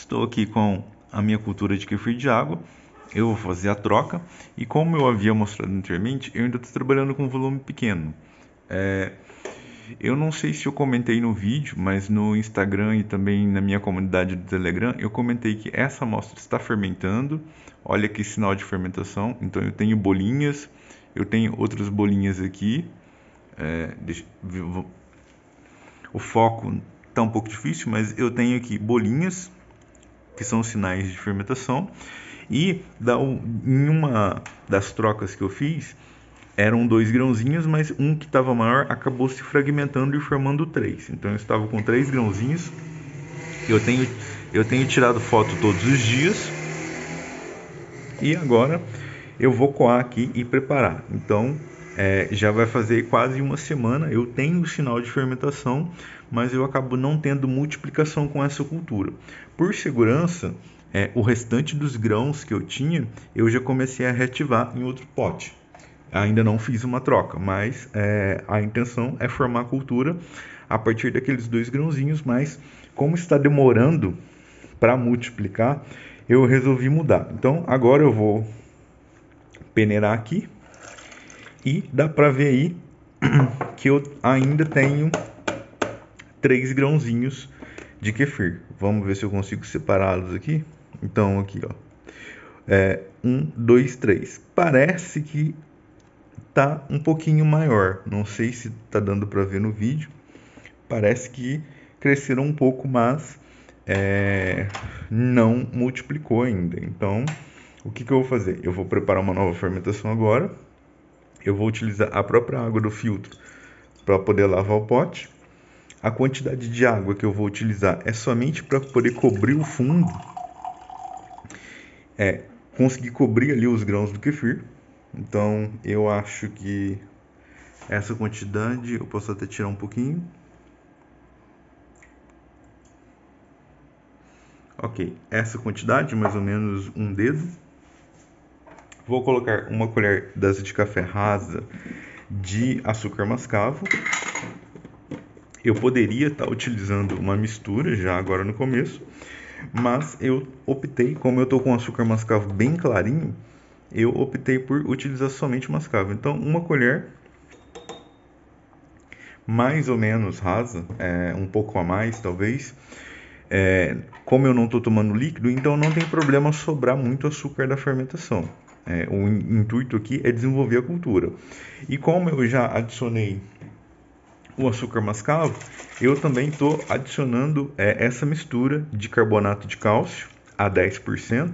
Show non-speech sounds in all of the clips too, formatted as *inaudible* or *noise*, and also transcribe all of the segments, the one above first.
Estou aqui com a minha cultura de kefir de água. Eu vou fazer a troca. E como eu havia mostrado anteriormente, eu ainda estou trabalhando com volume pequeno. É, eu não sei se eu comentei no vídeo, mas no Instagram e também na minha comunidade do Telegram, eu comentei que essa amostra está fermentando. Olha que sinal de fermentação. Então eu tenho bolinhas, eu tenho outras bolinhas aqui. É, deixa, vou, o foco está um pouco difícil, mas eu tenho aqui bolinhas que são sinais de fermentação. E da, em uma das trocas que eu fiz, eram dois grãozinhos, mas um que estava maior acabou se fragmentando e formando três. Então eu estava com três grãozinhos. Eu tenho, eu tenho tirado foto todos os dias. E agora eu vou coar aqui e preparar. Então é, já vai fazer quase uma semana. Eu tenho o sinal de fermentação, mas eu acabo não tendo multiplicação com essa cultura. Por segurança, é, o restante dos grãos que eu tinha, eu já comecei a reativar em outro pote. Ainda não fiz uma troca, mas é, a intenção é formar a cultura a partir daqueles dois grãozinhos, mas como está demorando para multiplicar, eu resolvi mudar. Então agora eu vou peneirar aqui e dá para ver aí *clears throat* que eu ainda tenho três grãozinhos de kefir. Vamos ver se eu consigo separá-los aqui. Então aqui, ó. É, um, dois, três. Parece que tá um pouquinho maior. Não sei se tá dando para ver no vídeo. Parece que cresceram um pouco, mas é, não multiplicou ainda. Então, o que, que eu vou fazer? Eu vou preparar uma nova fermentação agora eu vou utilizar a própria água do filtro para poder lavar o pote. A quantidade de água que eu vou utilizar é somente para poder cobrir o fundo. É, conseguir cobrir ali os grãos do kefir. Então, eu acho que essa quantidade eu posso até tirar um pouquinho. Ok, essa quantidade, mais ou menos um dedo. Vou colocar uma colher dessa de café rasa de açúcar mascavo. Eu poderia estar tá utilizando uma mistura já agora no começo, mas eu optei, como eu estou com açúcar mascavo bem clarinho, eu optei por utilizar somente mascavo. Então, uma colher mais ou menos rasa, é, um pouco a mais talvez. É, como eu não estou tomando líquido, então não tem problema sobrar muito açúcar da fermentação. É, o intuito aqui é desenvolver a cultura. E como eu já adicionei o açúcar mascavo, eu também estou adicionando é, essa mistura de carbonato de cálcio a 10%,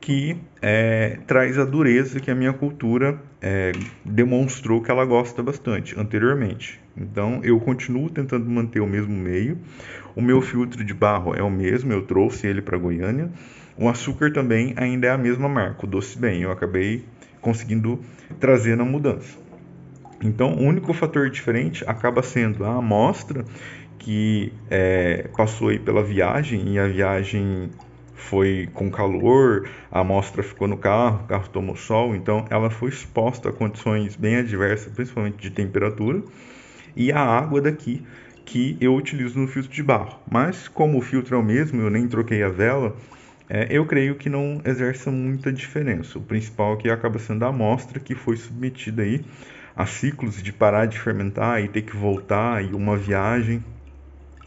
que é, traz a dureza que a minha cultura é, demonstrou que ela gosta bastante anteriormente. Então eu continuo tentando manter o mesmo meio. O meu filtro de barro é o mesmo, eu trouxe ele para Goiânia. O açúcar também ainda é a mesma marca, o doce bem. Eu acabei conseguindo trazer na mudança. Então, o único fator diferente acaba sendo a amostra que é, passou aí pela viagem e a viagem foi com calor, a amostra ficou no carro, o carro tomou sol, então ela foi exposta a condições bem adversas, principalmente de temperatura, e a água daqui que eu utilizo no filtro de barro. Mas como o filtro é o mesmo, eu nem troquei a vela, é, eu creio que não exerça muita diferença. O principal aqui acaba sendo a amostra que foi submetida aí a ciclos de parar de fermentar e ter que voltar e uma viagem,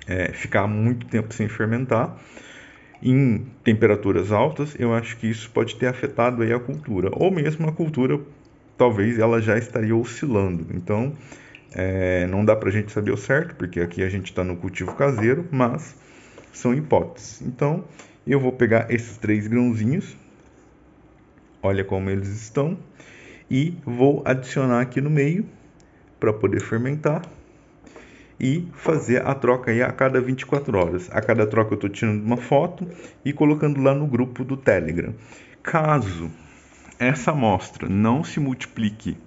é, ficar muito tempo sem fermentar em temperaturas altas, eu acho que isso pode ter afetado aí a cultura, ou mesmo a cultura talvez ela já estaria oscilando. Então, é, não dá para a gente saber o certo, porque aqui a gente está no cultivo caseiro, mas são hipóteses. Então, eu vou pegar esses três grãozinhos, olha como eles estão, e vou adicionar aqui no meio para poder fermentar e fazer a troca aí a cada 24 horas. A cada troca eu estou tirando uma foto e colocando lá no grupo do Telegram. Caso essa amostra não se multiplique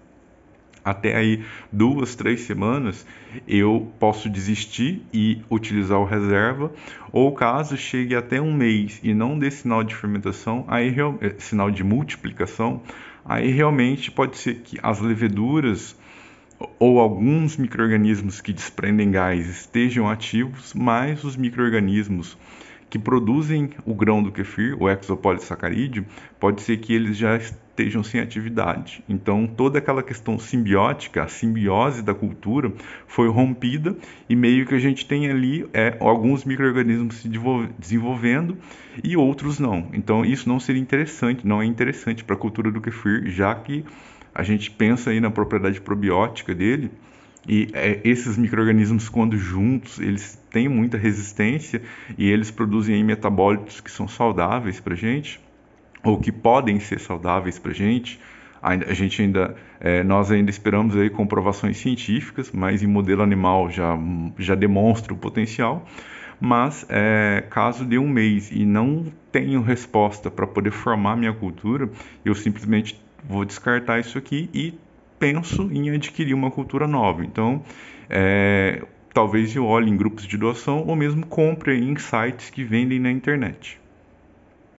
até aí duas, três semanas, eu posso desistir e utilizar o reserva, ou caso chegue até um mês e não dê sinal de fermentação, aí real, eh, sinal de multiplicação, aí realmente pode ser que as leveduras ou alguns microrganismos que desprendem gás estejam ativos, mas os microrganismos que produzem o grão do kefir, o exopolisacarídeo pode ser que eles já estejam estejam sem atividade. Então, toda aquela questão simbiótica, a simbiose da cultura, foi rompida e meio que a gente tem ali é, alguns micro-organismos se desenvolvendo e outros não. Então, isso não seria interessante, não é interessante para a cultura do kefir, já que a gente pensa aí na propriedade probiótica dele, e é, esses micro-organismos, quando juntos eles têm muita resistência e eles produzem metabólitos que são saudáveis para gente ou que podem ser saudáveis para a gente. A gente ainda, é, nós ainda esperamos aí comprovações científicas, mas em modelo animal já, já demonstra o potencial. Mas é, caso dê um mês e não tenho resposta para poder formar minha cultura, eu simplesmente vou descartar isso aqui e penso em adquirir uma cultura nova. Então, é, talvez eu olhe em grupos de doação ou mesmo compre em sites que vendem na internet.